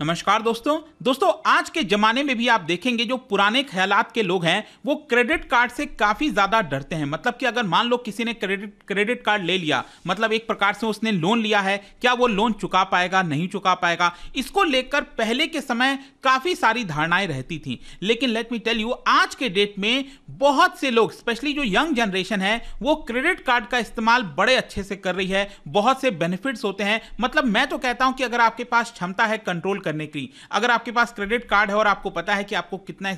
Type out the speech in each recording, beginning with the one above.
नमस्कार दोस्तों दोस्तों आज के ज़माने में भी आप देखेंगे जो पुराने ख्यालात के लोग हैं वो क्रेडिट कार्ड से काफ़ी ज़्यादा डरते हैं मतलब कि अगर मान लो किसी ने क्रेडिट क्रेडिट कार्ड ले लिया मतलब एक प्रकार से उसने लोन लिया है क्या वो लोन चुका पाएगा नहीं चुका पाएगा इसको लेकर पहले के समय काफ़ी सारी धारणाएं रहती थी लेकिन लेट मी टेल यू आज के डेट में बहुत से लोग स्पेशली जो यंग जनरेशन है वो क्रेडिट कार्ड का इस्तेमाल बड़े अच्छे से कर रही है बहुत से बेनिफिट्स होते हैं मतलब मैं तो कहता हूँ कि अगर आपके पास क्षमता है कंट्रोल करने के लिए अगर आपके पास क्रेडिट कार्ड है और आपको पता है कि आपको कितना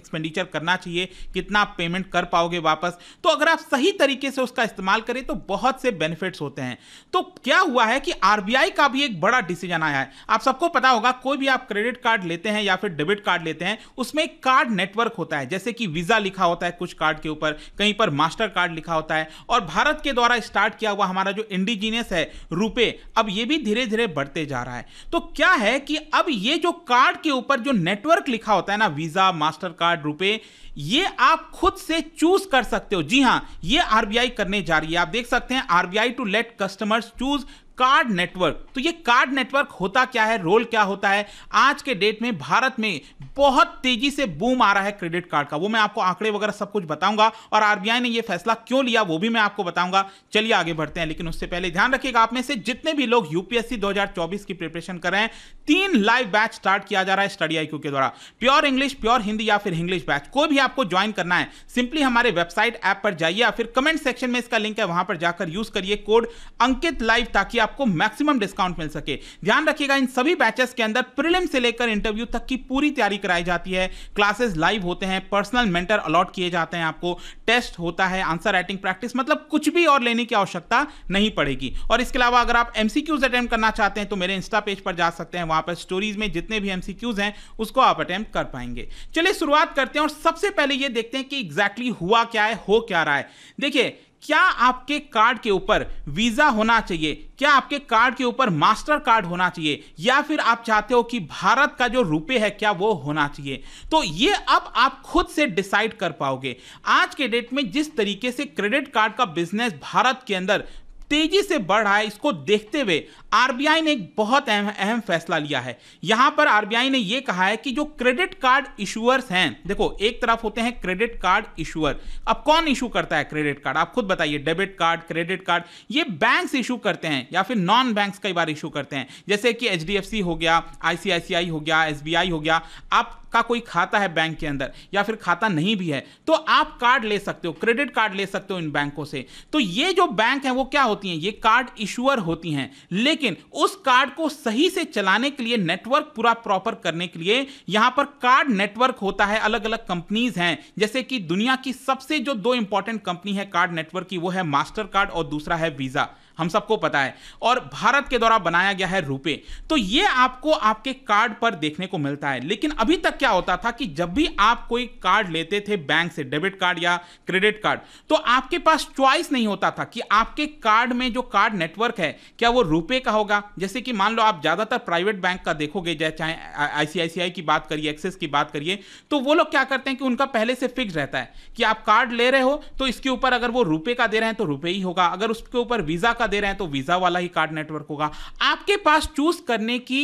एक्सपेंडिचर करना चाहिए कितना पेमेंट कर पाओगे वापस तो अगर आप सही तरीके से उसका इस्तेमाल करें तो बहुत से बेनिफिट्स होते हैं तो क्या हुआ है कि आर का भी एक बड़ा डिसीजन आया है आप सबको पता होगा कोई भी आप क्रेडिट कार्ड लेते हैं या फिर डेबिट कार्ड लेते हैं उसमें एक कार्ड नेटवर्क होता है जैसे कि वीजा लिखा होता है कुछ कार्ड के ऊपर कहीं पर मास्टर कार्ड लिखा होता है और भारत के द्वारा स्टार्ट किया हुआ हमारा जो इंडिजीनियस है रुपए अब ये भी धीरे धीरे बढ़ते जा रहा है तो क्या है कि अब ये जो कार्ड के ऊपर जो नेटवर्क लिखा होता है ना वीजा मास्टर कार्ड रुपए ये आप खुद से चूज कर सकते हो जी हाँ ये आरबीआई करने जा रही है आप देख सकते हैं RBI to let customers choose card network तो ये कार्ड नेटवर्क होता क्या है रोल क्या होता है आज के डेट में भारत में बहुत तेजी से बूम आ रहा है क्रेडिट कार्ड का वो मैं आपको आंकड़े वगैरह सब कुछ बताऊंगा और आरबीआई ने ये फैसला क्यों लिया वो भी मैं आपको बताऊंगा चलिए आगे बढ़ते हैं लेकिन उससे पहले ध्यान रखिएगा आप में से जितने भी लोग यूपीएससी दो की प्रिपरेशन कर रहे हैं तीन लाइव बैच स्टार्ट किया जा रहा है स्टडी आई के द्वारा प्योर इंग्लिश प्योर हिंदी या फिर इंग्लिश बैच कोई भी आपको ज्वाइन करना है सिंपली हमारे वेबसाइट ऐप पर जाइए या फिर कमेंट सेक्शन में इसका लिंक है वहां पर जाकर यूज करिए कोड अंकित लाइव ताकि आप आपको मैक्सिमम डिस्काउंट मिल सके ध्यान रखिएगा इन सभी बैचेस के अंदर प्रिलिम से लेकर इंटरव्यू तक की पूरी तैयारी कराई जाती है क्लासेस लाइव होते हैं पर्सनल मेंटर अलॉट किए जाते हैं आपको टेस्ट होता है आंसर राइटिंग प्रैक्टिस मतलब कुछ भी और लेने की आवश्यकता नहीं पड़ेगी और इसके अलावा अगर आप एमसीक्यूज अटेम्प्ट करना चाहते हैं तो मेरे इंस्टा पेज पर जा सकते हैं वहां पर स्टोरीज में जितने भी एमसीक्यूज हैं उसको आप अटेम्प्ट कर पाएंगे चलिए शुरुआत करते हैं और सबसे पहले यह देखते हैं कि एग्जैक्टली exactly हुआ क्या है हो क्या रहा है देखिए क्या आपके कार्ड के ऊपर वीज़ा होना चाहिए क्या आपके कार्ड के ऊपर मास्टर कार्ड होना चाहिए या फिर आप चाहते हो कि भारत का जो रुपए है क्या वो होना चाहिए तो ये अब आप खुद से डिसाइड कर पाओगे आज के डेट में जिस तरीके से क्रेडिट कार्ड का बिजनेस भारत के अंदर तेजी से बढ़ रहा है इसको देखते हुए आरबीआई ने एक बहुत अहम अहम फैसला लिया है यहां पर आरबीआई ने यह कहा है कि जो क्रेडिट कार्ड इशूअर्स हैं देखो एक तरफ होते हैं क्रेडिट कार्ड इशूअर अब कौन इशू करता है क्रेडिट कार्ड आप खुद बताइए डेबिट कार्ड क्रेडिट कार्ड ये बैंक इशू करते हैं या फिर नॉन बैंक कई बार इशू करते हैं जैसे कि एच हो गया आईसीआईसीआई हो गया एस हो गया आपका कोई खाता है बैंक के अंदर या फिर खाता नहीं भी है तो आप कार्ड ले सकते हो क्रेडिट कार्ड ले सकते हो इन बैंकों से तो ये जो बैंक है वो क्या होता होती हैं ये कार्ड इशुअर होती हैं लेकिन उस कार्ड को सही से चलाने के लिए नेटवर्क पूरा प्रॉपर करने के लिए यहां पर कार्ड नेटवर्क होता है अलग अलग कंपनीज हैं जैसे कि दुनिया की सबसे जो दो इंपॉर्टेंट कंपनी है कार्ड नेटवर्क की वो है मास्टर कार्ड और दूसरा है वीजा हम सबको पता है और भारत के द्वारा बनाया गया है रुपए तो ये आपको आपके कार्ड पर देखने को मिलता है लेकिन अभी तक क्या होता था कि जब भी आप कोई कार्ड लेते थे बैंक से डेबिट कार्ड या क्रेडिट कार्ड तो आपके पास चॉइस नहीं होता था कि आपके कार्ड में जो कार्ड नेटवर्क है क्या वो रुपए का होगा जैसे कि मान लो आप ज्यादातर प्राइवेट बैंक का देखोगे चाहे आईसीआईसीआई की बात करिए एक्सेस की बात करिए तो वो लोग क्या करते हैं कि उनका पहले से फिक्स रहता है कि आप कार्ड ले रहे हो तो इसके ऊपर अगर वो रुपए का दे रहे हैं तो रुपए ही होगा अगर उसके ऊपर वीजा का दे रहे हैं तो वीज़ा वाला ही कार्ड नेटवर्क होगा आपके पास चूज करने की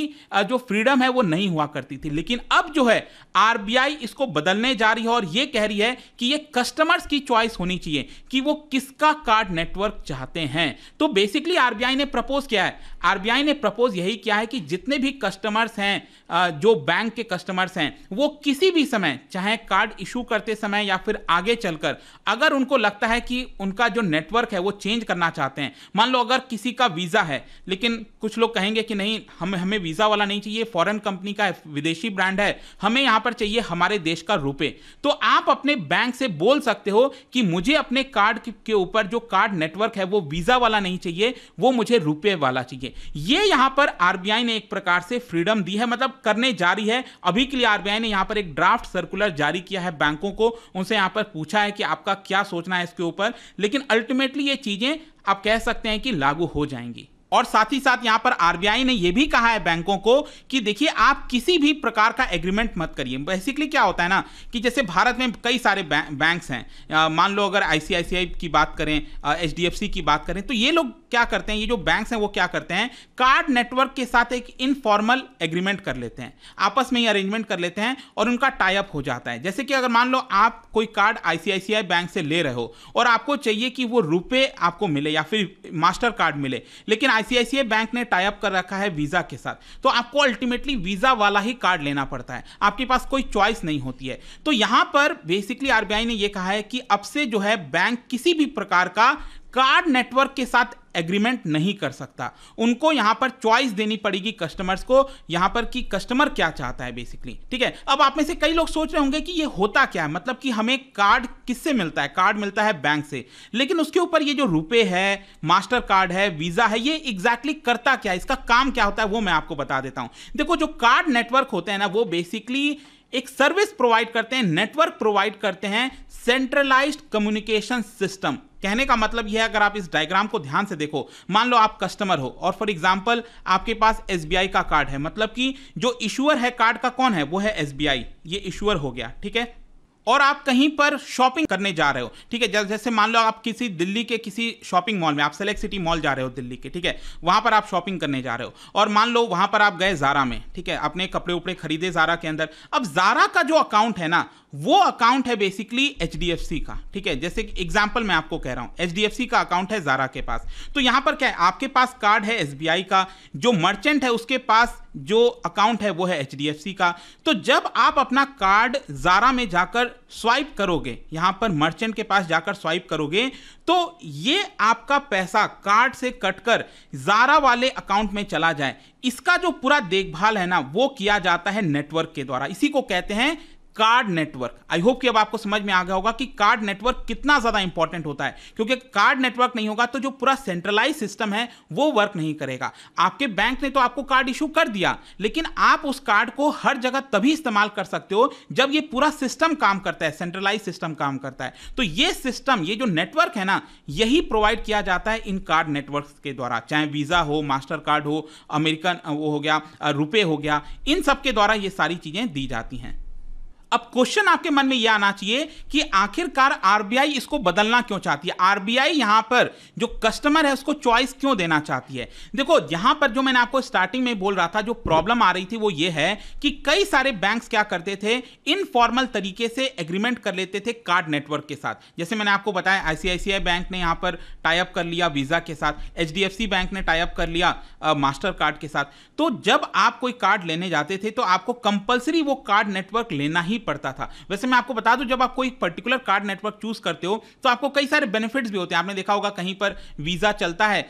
जो फ्रीडम है वो नहीं हुआ करती थी लेकिन अब जो है आरबीआई इसको बदलने जा रही है और ये कह रही है कि ये कस्टमर्स की चॉइस होनी चाहिए कि वो किसका कार्ड नेटवर्क चाहते हैं तो बेसिकली आरबीआई ने प्रपोज किया है आरबीआई ने प्रपोज यही किया है कि जितने भी कस्टमर्स हैं जो बैंक के कस्टमर्स हैं वो किसी भी समय चाहे कार्ड इशू करते समय या फिर आगे चलकर अगर उनको लगता है कि उनका जो नेटवर्क है वो चेंज करना चाहते हैं मान लो अगर किसी का वीज़ा है लेकिन कुछ लोग कहेंगे कि नहीं हम हमें वीज़ा वाला नहीं चाहिए फॉरेन कंपनी का विदेशी ब्रांड है हमें यहाँ पर चाहिए हमारे देश का रुपये तो आप अपने बैंक से बोल सकते हो कि मुझे अपने कार्ड के ऊपर जो कार्ड नेटवर्क है वो वीज़ा वाला नहीं चाहिए वो मुझे रुपये वाला चाहिए ये यहां पर आरबीआई ने एक प्रकार से फ्रीडम दी है मतलब करने जारी है अभी के लिए आरबीआई ने यहां पर एक ड्राफ्ट सर्कुलर जारी किया है बैंकों को उनसे यहां पर पूछा है कि आपका क्या सोचना है इसके ऊपर लेकिन अल्टीमेटली ये चीजें आप कह सकते हैं कि लागू हो जाएंगी और साथ ही साथ यहां पर आरबीआई ने यह भी कहा है बैंकों को कि देखिए आप किसी भी प्रकार का एग्रीमेंट मत करिए बेसिकली क्या होता है ना कि जैसे भारत में कई सारे बैंक्स हैं मान लो अगर आईसीआईसीआई की बात करें एचडीएफसी की बात करें तो ये लोग क्या करते हैं ये जो बैंक्स हैं वो क्या करते हैं कार्ड नेटवर्क के साथ एक इनफॉर्मल एग्रीमेंट कर लेते हैं आपस में ही अरेंजमेंट कर लेते हैं और उनका टाइप हो जाता है जैसे कि अगर मान लो आप कोई कार्ड आईसीआईसीआई बैंक से ले रहे हो और आपको चाहिए कि वो रुपए आपको मिले या फिर मास्टर कार्ड मिले लेकिन आईसीआईसीआई बैंक ने टाइप कर रखा है वीजा के साथ तो आपको अल्टीमेटली वीजा वाला ही कार्ड लेना पड़ता है आपके पास कोई चॉइस नहीं होती है तो यहां पर बेसिकली आरबीआई ने यह कहा है कि अब से जो है बैंक किसी भी प्रकार का कार्ड नेटवर्क के साथ एग्रीमेंट नहीं कर सकता उनको यहां पर चॉइस देनी पड़ेगी कस्टमर्स को यहां पर कि कस्टमर क्या चाहता है बेसिकली ठीक है अब आप में से कई लोग सोच रहे होंगे कि ये होता क्या है मतलब कि हमें कार्ड किससे मिलता है कार्ड मिलता है बैंक से लेकिन उसके ऊपर ये जो रुपए है मास्टर कार्ड है वीजा है ये एग्जैक्टली exactly करता क्या है इसका काम क्या होता है वो मैं आपको बता देता हूं देखो जो कार्ड नेटवर्क होते हैं ना वो बेसिकली एक सर्विस प्रोवाइड करते हैं नेटवर्क प्रोवाइड करते हैं सेंट्रलाइज्ड कम्युनिकेशन सिस्टम कहने का मतलब यह है अगर आप इस डायग्राम को ध्यान से देखो मान लो आप कस्टमर हो और फॉर एग्जाम्पल आपके पास एस का कार्ड है मतलब कि जो इशूअर है कार्ड का कौन है वो है एस ये इशूअर हो गया ठीक है और आप कहीं पर शॉपिंग करने जा रहे हो ठीक है जैसे मान लो आप किसी दिल्ली के किसी शॉपिंग मॉल में आप सेलेक्ट सिटी मॉल जा रहे हो दिल्ली के ठीक है वहां पर आप शॉपिंग करने जा रहे हो और मान लो वहां पर आप गए जारा में ठीक है अपने कपड़े उपड़े खरीदे जारा के अंदर अब जारा का जो अकाउंट है ना वो अकाउंट है बेसिकली एच का ठीक है जैसे कि एग्जाम्पल मैं आपको कह रहा हूँ एच का अकाउंट है जारा के पास तो यहाँ पर क्या है आपके पास कार्ड है एस का जो मर्चेंट है उसके पास जो अकाउंट है वो है एच का तो जब आप अपना कार्ड जारा में जाकर स्वाइप करोगे यहाँ पर मर्चेंट के पास जाकर स्वाइप करोगे तो ये आपका पैसा कार्ड से कटकर जारा वाले अकाउंट में चला जाए इसका जो पूरा देखभाल है ना वो किया जाता है नेटवर्क के द्वारा इसी को कहते हैं कार्ड नेटवर्क आई होप कि अब आपको समझ में आ गया होगा कि कार्ड नेटवर्क कितना ज्यादा इंपॉर्टेंट होता है क्योंकि कार्ड नेटवर्क नहीं होगा तो जो पूरा सेंट्रलाइज सिस्टम है वो वर्क नहीं करेगा आपके बैंक ने तो आपको कार्ड इशू कर दिया लेकिन आप उस कार्ड को हर जगह तभी इस्तेमाल कर सकते हो जब ये पूरा सिस्टम काम करता है सेंट्रलाइज सिस्टम काम करता है तो ये सिस्टम ये जो नेटवर्क है ना यही प्रोवाइड किया जाता है इन कार्ड नेटवर्क के द्वारा चाहे वीजा हो मास्टर कार्ड हो अमेरिकन वो हो गया रुपे हो गया इन सब के द्वारा ये सारी चीजें दी जाती हैं अब क्वेश्चन आपके मन में यह आना चाहिए कि आखिरकार आरबीआई इसको बदलना क्यों चाहती है आरबीआई यहां पर जो कस्टमर है उसको चॉइस क्यों देना चाहती है देखो यहां पर जो मैंने आपको स्टार्टिंग में बोल रहा था जो प्रॉब्लम आ रही थी वो ये है कि कई सारे बैंक क्या करते थे इनफॉर्मल तरीके से एग्रीमेंट कर लेते थे कार्ड नेटवर्क के साथ जैसे मैंने आपको बताया आईसीआईसीआई बैंक ने यहां पर टाइप कर लिया वीजा के साथ एच बैंक ने टाइप कर लिया मास्टर कार्ड के साथ तो जब आप कोई कार्ड लेने जाते थे तो आपको कंपल्सरी वो कार्ड नेटवर्क लेना ही ही पड़ता था वैसे मैं आपको बता दूं जब आप कोई पर्टिकुलर कार्ड नेटवर्क चूज करते हो तो आपको कई सारे बेनिफिट्स भी होते हैं आपने देखा होगा कहीं पर वीज़ा चलता है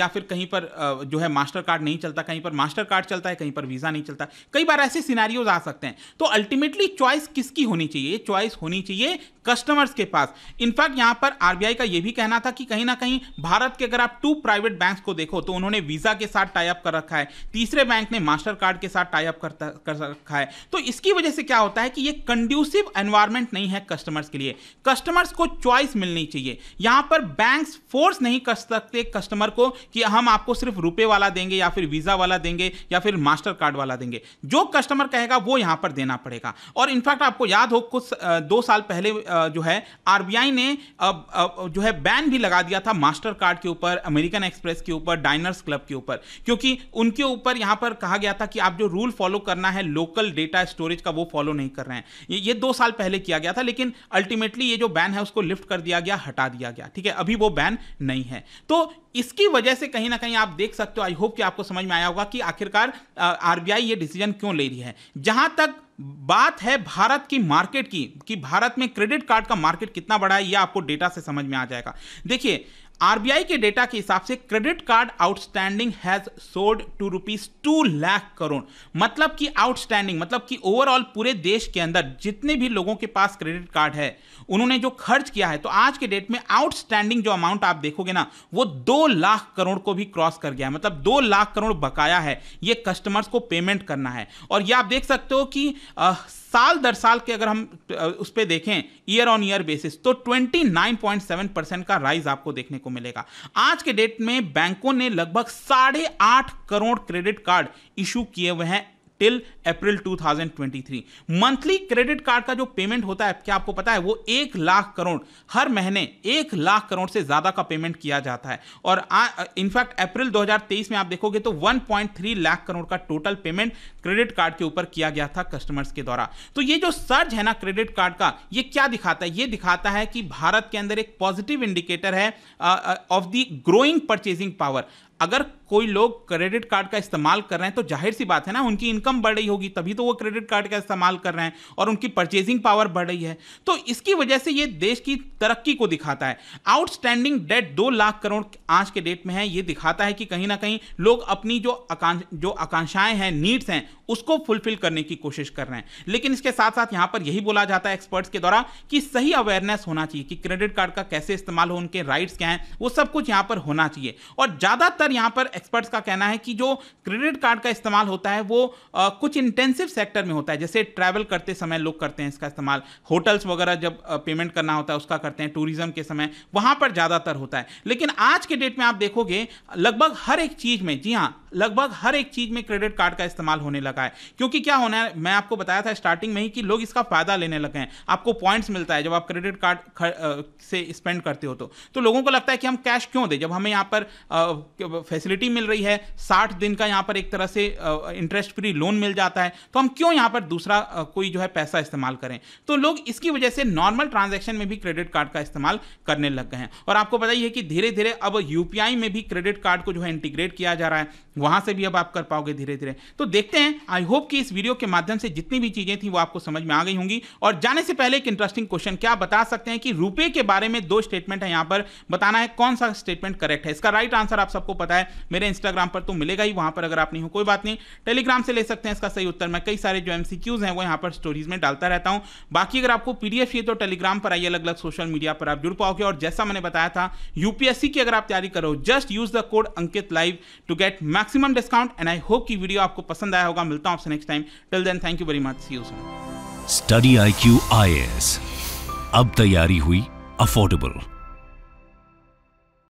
या फिर कहीं पर जो है मास्टर कार्ड नहीं चलता कहीं पर मास्टर कार्ड चलता है कहीं पर वीज़ा नहीं चलता कई बार ऐसे सीनारियोज आ सकते हैं तो अल्टीमेटली चॉइस किसकी होनी चाहिए चॉइस होनी चाहिए कस्टमर्स के पास इनफैक्ट यहां पर आरबीआई का यह भी कहना था कि कहीं ना कहीं भारत के अगर आप टू प्राइवेट बैंक को देखो तो उन्होंने वीजा के साथ टाइप कर रखा है तीसरे बैंक ने मास्टर कार्ड के साथ टाइप कर रखा है तो इसकी वजह से क्या होता है कि ये ये कंड्यूसिव एनवायरमेंट नहीं है कस्टमर्स के लिए कस्टमर्स को चॉइस मिलनी चाहिए यहां पर बैंक फोर्स नहीं कर सकते कस्टमर को कि हम आपको सिर्फ रुपए वाला देंगे या फिर वीजा वाला देंगे या फिर मास्टर कार्ड वाला देंगे जो कस्टमर कहेगा वो यहां पर देना पड़ेगा और इनफैक्ट आपको याद हो कुछ दो साल पहले जो है आरबीआई ने जो है बैन भी लगा दिया था मास्टर कार्ड के ऊपर अमेरिकन एक्सप्रेस के ऊपर डाइनर्स क्लब के ऊपर क्योंकि उनके ऊपर यहां पर कहा गया था कि आप जो रूल फॉलो करना है लोकल डेटा स्टोरेज का वो फॉलो नहीं कर रहे हैं हैं ये ये दो साल पहले किया गया था लेकिन अल्टीमेटली ये जो बैन है उसको लिफ्ट कर दिया गया हटा दिया गया ठीक है अभी वो बैन नहीं है तो इसकी वजह से कहीं ना कहीं आप देख सकते हो आई होप कि आपको समझ में आया होगा कि आखिरकार आरबीआई ये डिसीजन क्यों ले रही है जहां तक बात है भारत की मार्केट की कि भारत में क्रेडिट कार्ड का मार्केट कितना बड़ा है यह आपको डेटा से समझ में आ जाएगा देखिए आरबीआई के डेटा के हिसाब से credit card outstanding has sold to rupees two lakh crore मतलब कि आउटस्टैंडिंग मतलब कि ओवरऑल पूरे देश के अंदर जितने भी लोगों के पास क्रेडिट कार्ड है उन्होंने जो खर्च किया है तो आज के डेट में आउटस्टैंडिंग जो अमाउंट आप देखोगे ना वो दो लाख करोड़ को भी क्रॉस कर गया है मतलब दो लाख करोड़ बकाया है ये कस्टमर्स को पेमेंट करना है और यह आप देख सकते हो कि आ, साल दर साल के अगर हम उस पर देखें ईयर ऑन ईयर बेसिस तो 29.7 परसेंट का राइज आपको देखने को मिलेगा आज के डेट में बैंकों ने लगभग साढ़े आठ करोड़ क्रेडिट कार्ड इशू किए हुए हैं till April 2023 monthly credit card का जो पेमेंट होता है क्या आपको पता है वो एक लाख करोड़ हर महीने एक लाख करोड़ से ज़्यादा का पेमेंट किया जाता है और इनफैक्ट अप्रैल 2023 में आप देखोगे तो 1.3 लाख करोड़ का टोटल पेमेंट क्रेडिट कार्ड के ऊपर किया गया था कस्टमर्स के द्वारा तो ये जो सर्ज है ना क्रेडिट कार्ड का ये क्या दिखाता है ये दिखाता है कि भारत के अंदर एक पॉजिटिव इंडिकेटर है of the growing purchasing power अगर कोई लोग क्रेडिट कार्ड का इस्तेमाल कर रहे हैं तो जाहिर सी बात है ना उनकी इनकम बढ़ रही होगी तभी तो वो क्रेडिट कार्ड का इस्तेमाल कर रहे हैं और उनकी परचेजिंग पावर बढ़ रही है तो इसकी वजह से ये देश की तरक्की को दिखाता है आउटस्टैंडिंग डेट दो लाख करोड़ आज के डेट में है ये दिखाता है कि कहीं ना कहीं लोग अपनी जो जो आकांक्षाएं हैं नीड्स हैं उसको फुलफिल करने की कोशिश कर रहे हैं लेकिन इसके साथ साथ यहां पर यही बोला जाता है एक्सपर्ट्स के द्वारा कि सही अवेयरनेस होना चाहिए कि क्रेडिट कार्ड का कैसे इस्तेमाल हो उनके राइट्स क्या हैं वो सब कुछ यहां पर होना चाहिए और ज्यादातर यहाँ पर एक्सपर्ट्स का कहना है कि जो क्रेडिट कार्ड का इस्तेमाल होता है वो आ, कुछ इंटेंसिव सेक्टर में होता है जैसे ट्रैवल करते समय लोग करते हैं इसका इस्तेमाल होटल्स वगैरह जब पेमेंट करना होता है उसका करते हैं टूरिज्म के समय वहाँ पर ज़्यादातर होता है लेकिन आज के डेट में आप देखोगे लगभग हर एक चीज़ में जी हाँ लगभग हर एक चीज में क्रेडिट कार्ड का इस्तेमाल होने लगा है क्योंकि क्या होना है मैं आपको बताया था स्टार्टिंग में ही कि लोग इसका फायदा लेने लगे हैं आपको पॉइंट्स मिलता है जब आप क्रेडिट कार्ड से स्पेंड करते हो तो तो लोगों को लगता है कि हम कैश क्यों दें जब हमें यहाँ पर फैसिलिटी मिल रही है साठ दिन का यहाँ पर एक तरह से इंटरेस्ट फ्री लोन मिल जाता है तो हम क्यों यहाँ पर दूसरा कोई जो है पैसा इस्तेमाल करें तो लोग इसकी वजह से नॉर्मल ट्रांजेक्शन में भी क्रेडिट कार्ड का इस्तेमाल करने लग गए हैं और आपको पता ही है कि धीरे धीरे अब यूपीआई में भी क्रेडिट कार्ड को जो है इंटीग्रेट किया जा रहा है वहां से भी अब आप कर पाओगे धीरे धीरे तो देखते हैं आई होप कि इस वीडियो के माध्यम से जितनी भी चीज़ें थी वो आपको समझ में आ गई होंगी और जाने से पहले एक इंटरेस्टिंग क्वेश्चन क्या बता सकते हैं कि रुपए के बारे में दो स्टेटमेंट है यहां पर बताना है कौन सा स्टेटमेंट करेक्ट है इसका राइट आंसर आप सबको पता है मेरे इंस्टाग्राम पर तो मिलेगा ही वहां पर अगर आप नहीं हो कोई बात नहीं टेलीग्राम से ले सकते हैं इसका सही उत्तर मैं कई सारे जो एमसीक्यूज हैं वो यहां पर स्टोरीज में डालता रहता हूं बाकी अगर आपको पी चाहिए तो टेलीग्राम पर आइए अलग अलग सोशल मीडिया पर आप जुड़ पाओगे और जैसा मैंने बताया था यूपीएससी की अगर आप तैयारी करो just use the code Ankit live to get max maximum discount and I hope कि वीडियो आपको पसंद आया होगा मिलता हूं आपसे next time till then thank you very much see you soon study I Q I S अब तैयारी हुई अफोर्डेबल